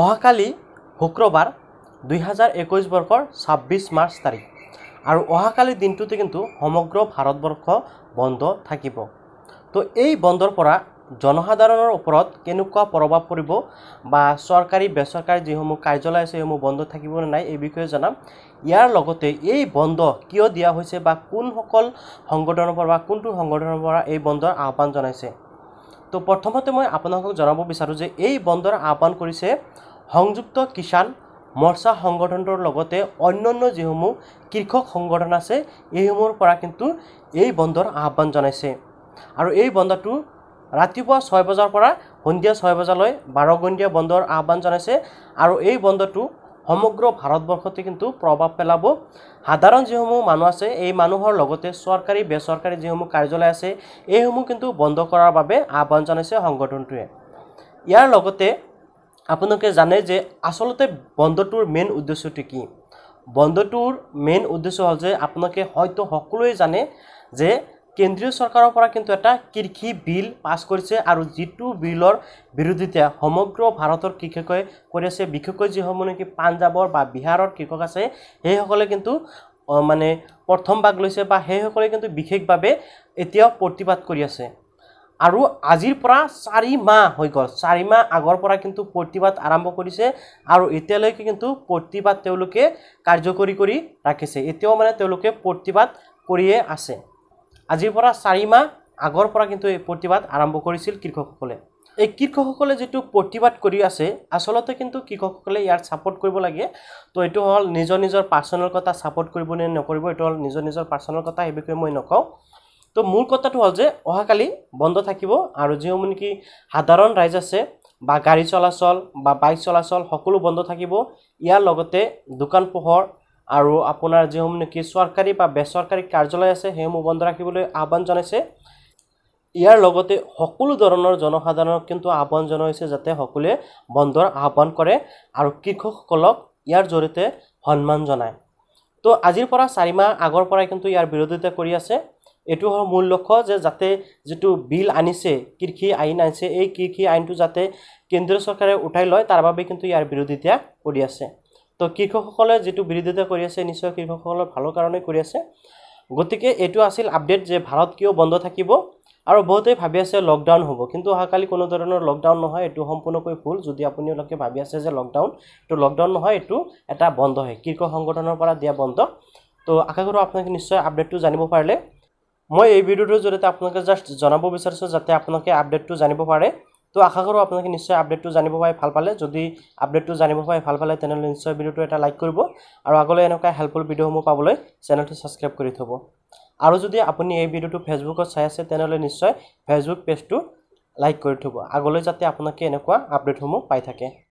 অহাকালি শুক্ৰবাৰ দুহেজাৰ একৈছ বৰ্ষৰ ছাব্বিছ মাৰ্চ তাৰিখ আৰু অহাকালি দিনটোতে কিন্তু সমগ্ৰ ভাৰতবৰ্ষ বন্ধ থাকিব তো এই বন্ধৰ পৰা জনসাধাৰণৰ ওপৰত কেনেকুৱা প্ৰভাৱ পৰিব বা চৰকাৰী বেচৰকাৰী যিসমূহ কাৰ্যালয় আছে সেইসমূহ বন্ধ থাকিব নে নাই এই বিষয়ে জনাম ইয়াৰ লগতে এই বন্ধ কিয় দিয়া হৈছে বা কোনসকল সংগঠনৰ পৰা বা কোনটো সংগঠনৰ পৰা এই বন্ধৰ আহ্বান জনাইছে তো প্ৰথমতে মই আপোনালোকক জনাব বিচাৰোঁ যে এই বন্ধৰ আহ্বান কৰিছে সংযুক্ত কিষাণ মৰ্চা সংগঠনটোৰ লগতে অন্যান্য যিসমূহ কৃষক সংগঠন আছে এইসমূহৰ পৰা কিন্তু এই বন্ধৰ আহ্বান জনাইছে আৰু এই বন্ধটো ৰাতিপুৱা ছয় বজাৰ পৰা সন্ধিয়া ছয় বজালৈ বাৰগণ্ডীয়া বন্ধৰ আহ্বান জনাইছে আৰু এই বন্ধটো সমগ্ৰ ভাৰতবৰ্ষতে কিন্তু প্ৰভাৱ পেলাব সাধাৰণ যিসমূহ মানুহ আছে এই মানুহৰ লগতে চৰকাৰী বেচৰকাৰী যিসমূহ কাৰ্যালয় আছে এইসমূহ কিন্তু বন্ধ কৰাৰ বাবে আহ্বান জনাইছে সংগঠনটোৱে ইয়াৰ লগতে আপোনালোকে জানে যে আচলতে বন্ধটোৰ মেইন উদ্দেশ্যটো কি বন্ধটোৰ মেইন উদ্দেশ্য হ'ল যে আপোনালোকে হয়তো সকলোৱে জানে যে কেন্দ্ৰীয় চৰকাৰৰ পৰা কিন্তু এটা কৃষি বিল পাছ কৰিছে আৰু যিটো বিলৰ বিৰোধিতা সমগ্ৰ ভাৰতৰ কৃষকে কৰি আছে বিশেষকৈ যিসমূহ নেকি পাঞ্জাৱৰ বা বিহাৰৰ কৃষক আছে সেইসকলে কিন্তু মানে প্ৰথম ভাগ লৈছে বা সেইসকলে কিন্তু বিশেষভাৱে এতিয়াও প্ৰতিবাদ কৰি আছে আৰু আজিৰ পৰা চাৰি মাহ হৈ গ'ল চাৰি মাহ আগৰ পৰা কিন্তু প্ৰতিবাদ আৰম্ভ কৰিছে আৰু এতিয়ালৈকে কিন্তু প্ৰতিবাদ তেওঁলোকে কাৰ্যকৰী কৰি ৰাখিছে এতিয়াও মানে তেওঁলোকে প্ৰতিবাদ কৰিয়ে আছে আজিৰ পৰা চাৰি মাহ আগৰ পৰা কিন্তু এই প্ৰতিবাদ আৰম্ভ কৰিছিল কৃষকসকলে এই কৃষকসকলে যিটো প্ৰতিবাদ কৰি আছে আচলতে কিন্তু কৃষকসকলে ইয়াৰ ছাপৰ্ট কৰিব লাগে তো এইটো হ'ল নিজৰ নিজৰ পাৰ্চনেল কথা ছাপৰ্ট নে নকৰিব এইটো হ'ল নিজৰ নিজৰ পাৰ্চনেল কথা সেই বিষয়ে মই নকওঁ তো মূল কথাটো হ'ল যে অহাকালি বন্ধ থাকিব আৰু যিসমূহ নেকি সাধাৰণ ৰাইজ আছে বা গাড়ী চলাচল বা বাইক চলাচল সকলো বন্ধ থাকিব ইয়াৰ লগতে দোকান পোহৰ আৰু আপোনাৰ যিসমূহ নেকি চৰকাৰী বা বেচৰকাৰী কাৰ্যালয় আছে সেইসমূহ বন্ধ ৰাখিবলৈ আহ্বান জনাইছে ইয়াৰ লগতে সকলো ধৰণৰ জনসাধাৰণক কিন্তু আহ্বান জনাইছে যাতে সকলোৱে বন্ধৰ আহ্বান কৰে আৰু কৃষকসকলক ইয়াৰ জৰিয়তে সন্মান জনায় তো আজিৰ পৰা চাৰিমাহ আগৰ পৰাই কিন্তু ইয়াৰ বিৰোধিতা কৰি আছে এইটো হ'ল মূল লক্ষ্য যে যাতে যিটো বিল আনিছে কৃষি আইন আনিছে এই কৃষি আইনটো যাতে কেন্দ্ৰীয় চৰকাৰে উঠাই লয় তাৰ বাবে কিন্তু ইয়াৰ বিৰোধিতা কৰি আছে তো কৃষকসকলে যিটো বিৰোধিতা কৰি আছে নিশ্চয় কৃষকসকলৰ ভালৰ কাৰণে কৰি আছে গতিকে এইটো আছিল আপডেট যে ভাৰত কিয় বন্ধ থাকিব আৰু বহুতেই ভাবি আছে লকডাউন হ'ব কিন্তু অহাকালি কোনো ধৰণৰ লকডাউন নহয় এইটো সম্পূৰ্ণকৈ ভুল যদি আপোনালোকে ভাবি আছে যে লকডাউন এইটো লকডাউন নহয় এইটো এটা বন্ধ হয় কৃষক সংগঠনৰ পৰা দিয়া বন্ধ তো আশা কৰোঁ আপোনালোকে নিশ্চয় আপডেটটো জানিব পাৰিলে মই এই ভিডিঅ'টোৰ জৰিয়তে আপোনালোকে জাষ্ট জনাব বিচাৰিছোঁ যাতে আপোনালোকে আপডেটটো জানিব পাৰে তো আশা কৰোঁ আপোনালোকে নিশ্চয় আপডেটটো জানিব পাৰে ভাল পালে যদি আপডেটটো জানিব পাৰে ভাল পালে তেনেহ'লে নিশ্চয় ভিডিঅ'টো এটা লাইক কৰিব আৰু আগলৈ এনেকুৱা হেল্পফুল ভিডিঅ'সমূহ পাবলৈ চেনেলটো ছাবস্ক্ৰাইব কৰি থ'ব আৰু যদি আপুনি এই ভিডিঅ'টো ফেচবুকত চাই আছে তেনেহ'লে নিশ্চয় ফেচবুক পেজটো লাইক কৰি থ'ব আগলৈ যাতে আপোনালোকে এনেকুৱা আপডেটসমূহ পাই থাকে